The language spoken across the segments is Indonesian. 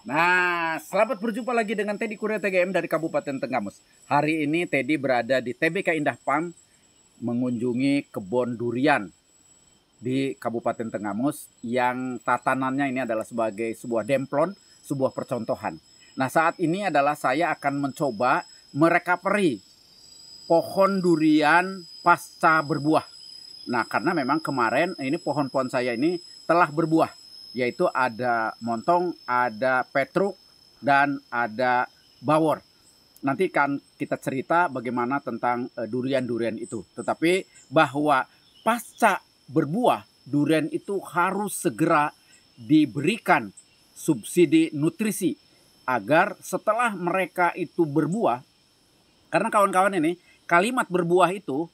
Nah, selamat berjumpa lagi dengan Teddy Kurnia TGM dari Kabupaten Tenggamus. Hari ini Teddy berada di TBK Indah Pam mengunjungi kebun durian di Kabupaten Tenggamus yang tatanannya ini adalah sebagai sebuah demplon, sebuah percontohan. Nah, saat ini adalah saya akan mencoba merekaperi pohon durian pasca berbuah. Nah, karena memang kemarin ini pohon-pohon saya ini telah berbuah yaitu ada montong, ada petruk, dan ada bawor. Nanti kan kita cerita bagaimana tentang eh, durian-durian itu. Tetapi bahwa pasca berbuah, durian itu harus segera diberikan subsidi nutrisi agar setelah mereka itu berbuah, karena kawan-kawan ini kalimat berbuah itu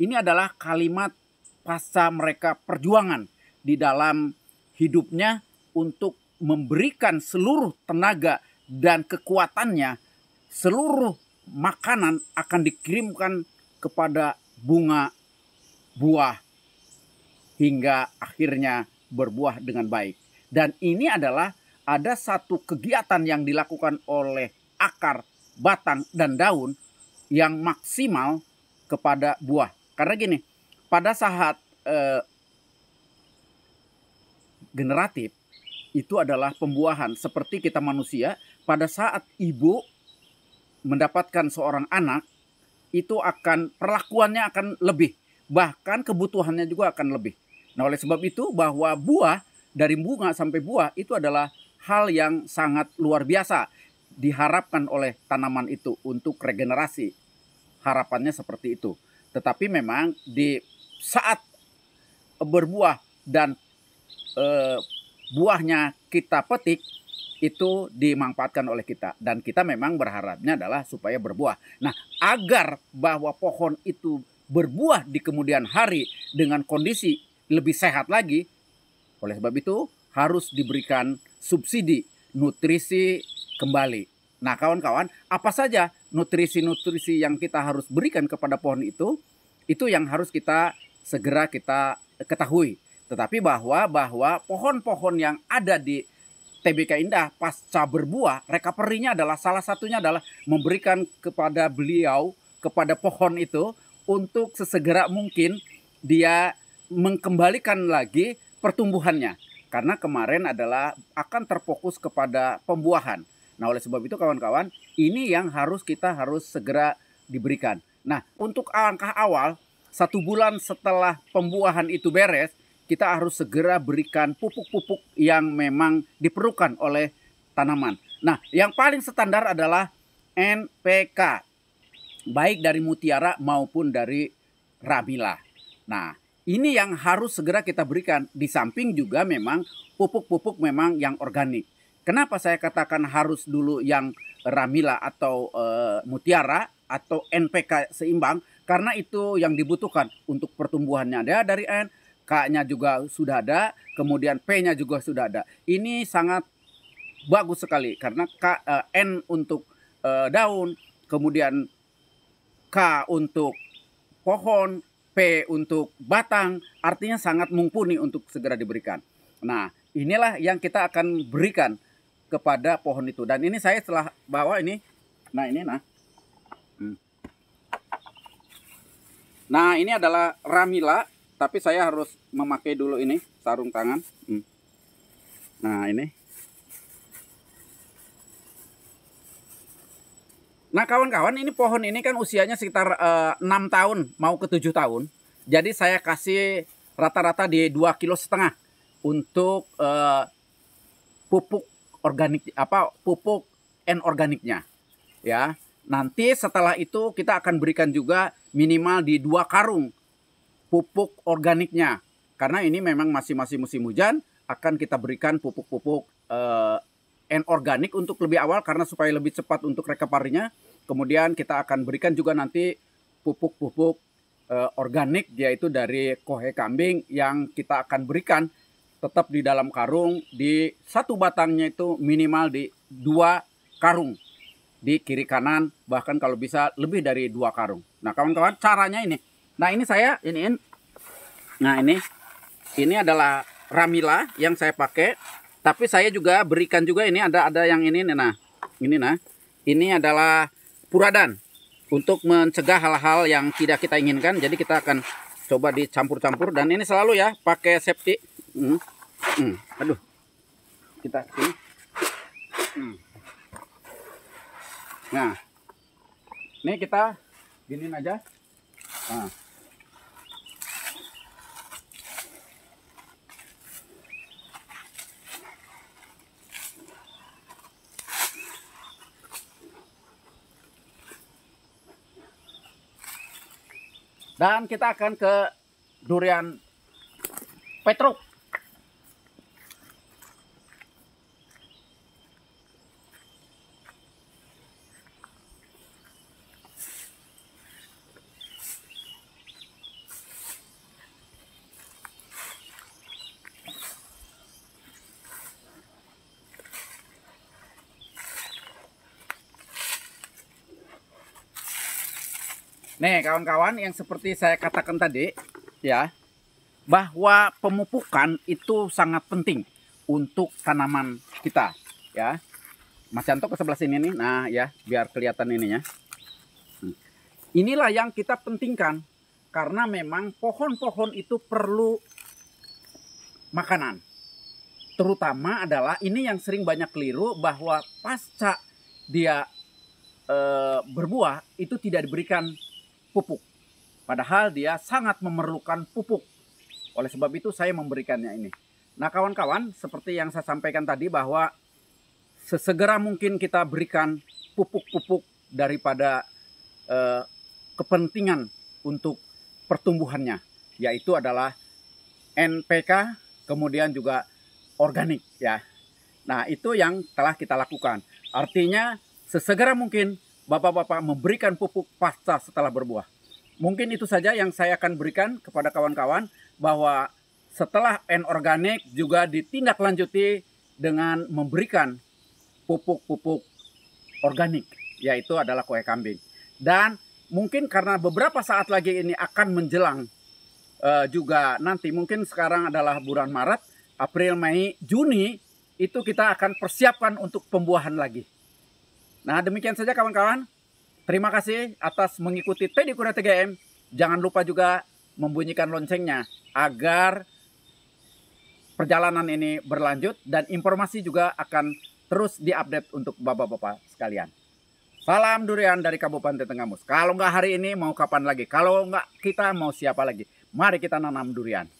ini adalah kalimat pasca mereka perjuangan di dalam hidupnya untuk memberikan seluruh tenaga dan kekuatannya, seluruh makanan akan dikirimkan kepada bunga buah hingga akhirnya berbuah dengan baik. Dan ini adalah ada satu kegiatan yang dilakukan oleh akar, batang, dan daun yang maksimal kepada buah. Karena gini, pada saat eh, generatif itu adalah pembuahan seperti kita manusia pada saat ibu mendapatkan seorang anak itu akan perlakuannya akan lebih bahkan kebutuhannya juga akan lebih. Nah, oleh sebab itu bahwa buah dari bunga sampai buah itu adalah hal yang sangat luar biasa diharapkan oleh tanaman itu untuk regenerasi. Harapannya seperti itu. Tetapi memang di saat berbuah dan eh, buahnya kita petik itu dimanfaatkan oleh kita dan kita memang berharapnya adalah supaya berbuah. Nah, agar bahwa pohon itu berbuah di kemudian hari dengan kondisi lebih sehat lagi, oleh sebab itu harus diberikan subsidi nutrisi kembali. Nah, kawan-kawan, apa saja nutrisi-nutrisi yang kita harus berikan kepada pohon itu? Itu yang harus kita segera kita ketahui tetapi bahwa bahwa pohon-pohon yang ada di TBK Indah pasca berbuah, recovery-nya adalah salah satunya adalah memberikan kepada beliau kepada pohon itu untuk sesegera mungkin dia mengembalikan lagi pertumbuhannya karena kemarin adalah akan terfokus kepada pembuahan. Nah, oleh sebab itu kawan-kawan, ini yang harus kita harus segera diberikan. Nah, untuk langkah awal satu bulan setelah pembuahan itu beres, kita harus segera berikan pupuk-pupuk yang memang diperlukan oleh tanaman. Nah, yang paling standar adalah NPK, baik dari mutiara maupun dari ramila. Nah, ini yang harus segera kita berikan. Di samping juga memang pupuk-pupuk memang yang organik. Kenapa saya katakan harus dulu yang ramila atau e, mutiara atau NPK seimbang? Karena itu yang dibutuhkan untuk pertumbuhannya. Ada dari N, K-nya juga sudah ada, kemudian P-nya juga sudah ada. Ini sangat bagus sekali karena K, uh, N untuk uh, daun, kemudian K untuk pohon, P untuk batang, artinya sangat mumpuni untuk segera diberikan. Nah, inilah yang kita akan berikan kepada pohon itu. Dan ini saya telah bawa ini. Nah, ini nah. Hmm. Nah, ini adalah ramila tapi saya harus memakai dulu ini sarung tangan hmm. nah ini nah kawan-kawan ini pohon ini kan usianya sekitar eh, enam 6 tahun mau ke 7 tahun jadi saya kasih rata-rata di 2 kilo setengah untuk uh, pupuk organik apa pupuk n organiknya ya nanti setelah itu kita akan berikan juga minimal di dua karung pupuk organiknya. Karena ini memang masih-masih musim hujan, akan kita berikan pupuk-pupuk uh, eh, organik untuk lebih awal karena supaya lebih cepat untuk recovery Kemudian kita akan berikan juga nanti pupuk-pupuk uh, organik yaitu dari kohe kambing yang kita akan berikan tetap di dalam karung di satu batangnya itu minimal di dua karung di kiri kanan bahkan kalau bisa lebih dari dua karung. Nah kawan-kawan caranya ini Nah ini saya iniin. Nah ini ini adalah ramila yang saya pakai. Tapi saya juga berikan juga ini ada ada yang ini nih, nah ini nah ini adalah puradan untuk mencegah hal-hal yang tidak kita inginkan. Jadi kita akan coba dicampur-campur dan ini selalu ya pakai safety. Hmm. Hmm. Aduh kita ini. Hmm. Nah, ini kita giniin aja. Ah. Dan kita akan ke durian Petruk. Nih kawan-kawan yang seperti saya katakan tadi ya bahwa pemupukan itu sangat penting untuk tanaman kita ya. Mas Yanto ke sebelah sini nih. Nah, ya, biar kelihatan ininya. Hmm. Inilah yang kita pentingkan karena memang pohon-pohon itu perlu makanan. Terutama adalah ini yang sering banyak keliru bahwa pasca dia e, berbuah itu tidak diberikan pupuk. Padahal dia sangat memerlukan pupuk. Oleh sebab itu saya memberikannya ini. Nah kawan-kawan seperti yang saya sampaikan tadi bahwa sesegera mungkin kita berikan pupuk-pupuk daripada eh, kepentingan untuk pertumbuhannya. Yaitu adalah NPK kemudian juga organik ya. Nah itu yang telah kita lakukan. Artinya sesegera mungkin bapak-bapak memberikan pupuk pasca setelah berbuah. Mungkin itu saja yang saya akan berikan kepada kawan-kawan bahwa setelah N-organik juga ditindaklanjuti dengan memberikan pupuk-pupuk organik, yaitu adalah kue kambing. Dan mungkin karena beberapa saat lagi ini akan menjelang uh, juga nanti, mungkin sekarang adalah bulan Maret, April, Mei, Juni, itu kita akan persiapkan untuk pembuahan lagi. Nah demikian saja kawan-kawan. Terima kasih atas mengikuti Teddy Kuda TGM. Jangan lupa juga membunyikan loncengnya agar perjalanan ini berlanjut dan informasi juga akan terus diupdate untuk bapak-bapak sekalian. Salam durian dari Kabupaten Tenggamus. Kalau nggak hari ini mau kapan lagi? Kalau nggak kita mau siapa lagi? Mari kita nanam durian.